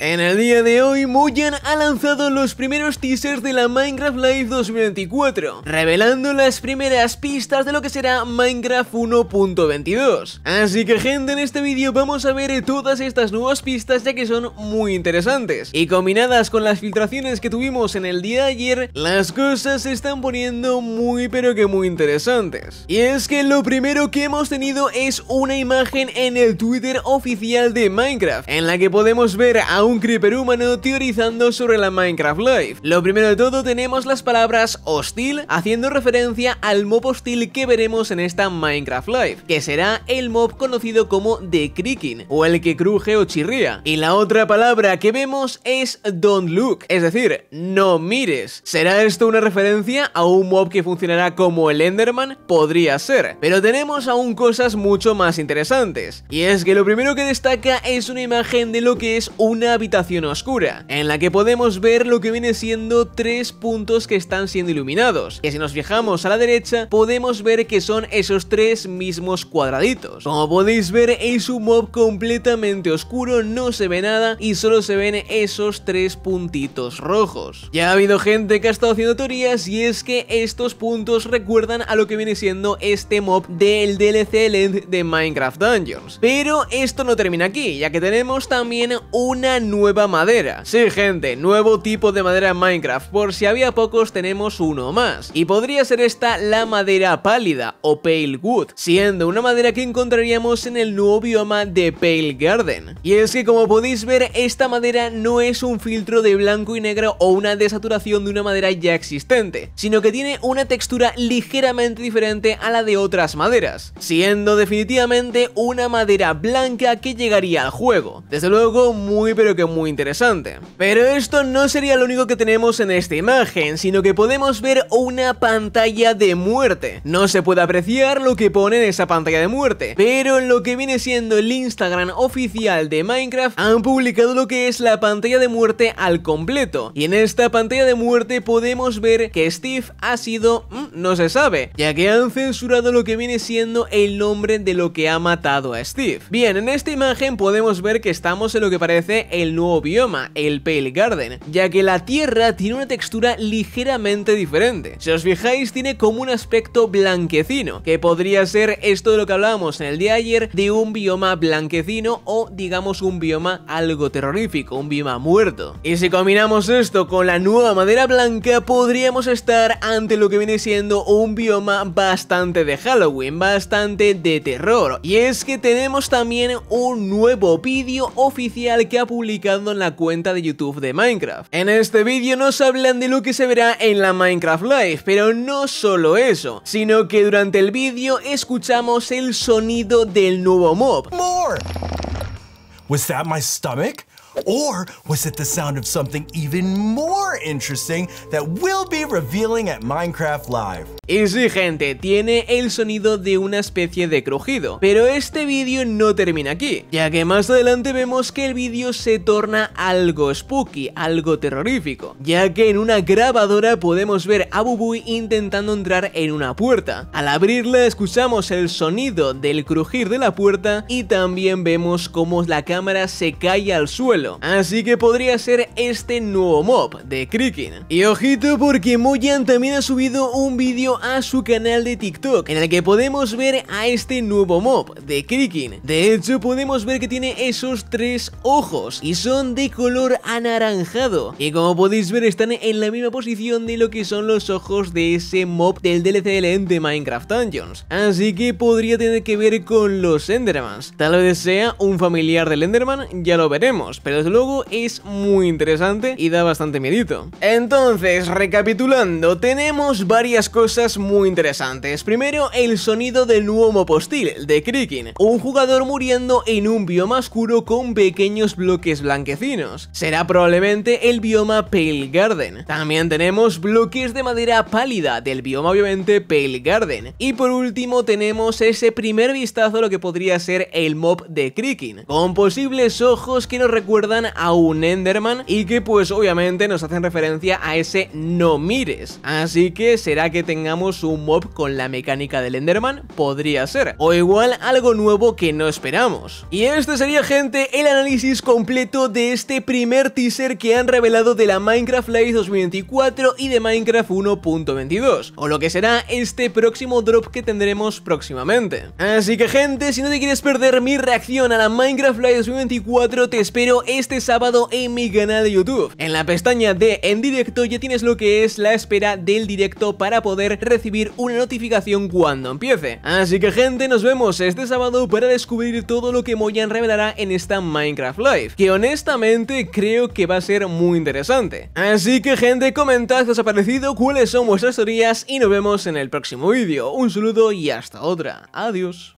En el día de hoy, Mojang ha lanzado los primeros teasers de la Minecraft Live 2024, revelando las primeras pistas de lo que será Minecraft 1.22. Así que gente, en este vídeo vamos a ver todas estas nuevas pistas ya que son muy interesantes. Y combinadas con las filtraciones que tuvimos en el día de ayer, las cosas se están poniendo muy pero que muy interesantes. Y es que lo primero que hemos tenido es una imagen en el Twitter oficial de Minecraft, en la que podemos ver a un creeper humano teorizando sobre la Minecraft Live. Lo primero de todo tenemos las palabras hostil, haciendo referencia al mob hostil que veremos en esta Minecraft Live, que será el mob conocido como The Creaking, o el que cruje o chirría. Y la otra palabra que vemos es Don't Look, es decir, no mires. ¿Será esto una referencia a un mob que funcionará como el Enderman? Podría ser, pero tenemos aún cosas mucho más interesantes. Y es que lo primero que destaca es una imagen de lo que es una habitación oscura, en la que podemos ver lo que viene siendo tres puntos que están siendo iluminados, que si nos fijamos a la derecha podemos ver que son esos tres mismos cuadraditos. Como podéis ver es un mob completamente oscuro, no se ve nada y solo se ven esos tres puntitos rojos. Ya ha habido gente que ha estado haciendo teorías y es que estos puntos recuerdan a lo que viene siendo este mob del DLC e de Minecraft Dungeons. Pero esto no termina aquí, ya que tenemos también una nueva madera. Sí, gente, nuevo tipo de madera en Minecraft. Por si había pocos, tenemos uno más. Y podría ser esta la madera pálida o Pale Wood, siendo una madera que encontraríamos en el nuevo bioma de Pale Garden. Y es que como podéis ver, esta madera no es un filtro de blanco y negro o una desaturación de una madera ya existente, sino que tiene una textura ligeramente diferente a la de otras maderas, siendo definitivamente una madera blanca que llegaría al juego. Desde luego, muy pero que muy interesante. Pero esto no sería lo único que tenemos en esta imagen, sino que podemos ver una pantalla de muerte. No se puede apreciar lo que pone en esa pantalla de muerte, pero en lo que viene siendo el Instagram oficial de Minecraft han publicado lo que es la pantalla de muerte al completo. Y en esta pantalla de muerte podemos ver que Steve ha sido... Mm, no se sabe, ya que han censurado lo que viene siendo el nombre de lo que ha matado a Steve. Bien, en esta imagen podemos ver que estamos en lo que parece el nuevo bioma, el Pale Garden, ya que la tierra tiene una textura ligeramente diferente. Si os fijáis, tiene como un aspecto blanquecino, que podría ser esto de lo que hablábamos en el día de ayer, de un bioma blanquecino o digamos un bioma algo terrorífico, un bioma muerto. Y si combinamos esto con la nueva madera blanca, podríamos estar ante lo que viene siendo un bioma bastante de Halloween, bastante de terror. Y es que tenemos también un nuevo vídeo oficial que ha publicado en la cuenta de YouTube de Minecraft. En este vídeo nos hablan de lo que se verá en la Minecraft Live, pero no solo eso, sino que durante el vídeo escuchamos el sonido del nuevo mob. Was that my stomach? Or was it the sound of something even more interesting that Minecraft Live? Y sí, gente, tiene el sonido de una especie de crujido. Pero este vídeo no termina aquí, ya que más adelante vemos que el vídeo se torna algo spooky, algo terrorífico, ya que en una grabadora podemos ver a Bubuy intentando entrar en una puerta. Al abrirla escuchamos el sonido del crujir de la puerta y también vemos cómo la cámara se cae al suelo Así que podría ser este nuevo mob de Krikin. Y ojito porque Moyan también ha subido un vídeo a su canal de TikTok en el que podemos ver a este nuevo mob de Krikin. De hecho podemos ver que tiene esos tres ojos y son de color anaranjado. Y como podéis ver están en la misma posición de lo que son los ojos de ese mob del DLC de Minecraft Dungeons. Así que podría tener que ver con los Endermans. Tal vez sea un familiar del Enderman, ya lo veremos, desde Logo es muy interesante y da bastante miedito. Entonces, recapitulando, tenemos varias cosas muy interesantes. Primero, el sonido del nuevo mopostil, de Creaking, un jugador muriendo en un bioma oscuro con pequeños bloques blanquecinos. Será probablemente el bioma Pale Garden. También tenemos bloques de madera pálida, del bioma obviamente Pale Garden. Y por último tenemos ese primer vistazo a lo que podría ser el mob de Creaking, con posibles ojos que nos recuerdan a un Enderman y que pues obviamente nos hacen referencia a ese no mires. Así que será que tengamos un mob con la mecánica del Enderman, podría ser. O igual algo nuevo que no esperamos. Y este sería gente el análisis completo de este primer teaser que han revelado de la Minecraft Live 2024 y de Minecraft 1.22. O lo que será este próximo drop que tendremos próximamente. Así que gente, si no te quieres perder mi reacción a la Minecraft Live 2024 te espero en este sábado en mi canal de YouTube. En la pestaña de En Directo ya tienes lo que es la espera del directo para poder recibir una notificación cuando empiece. Así que gente, nos vemos este sábado para descubrir todo lo que Moyan revelará en esta Minecraft Live, que honestamente creo que va a ser muy interesante. Así que gente, comentad qué os ha parecido, cuáles son vuestras teorías y nos vemos en el próximo vídeo. Un saludo y hasta otra. Adiós.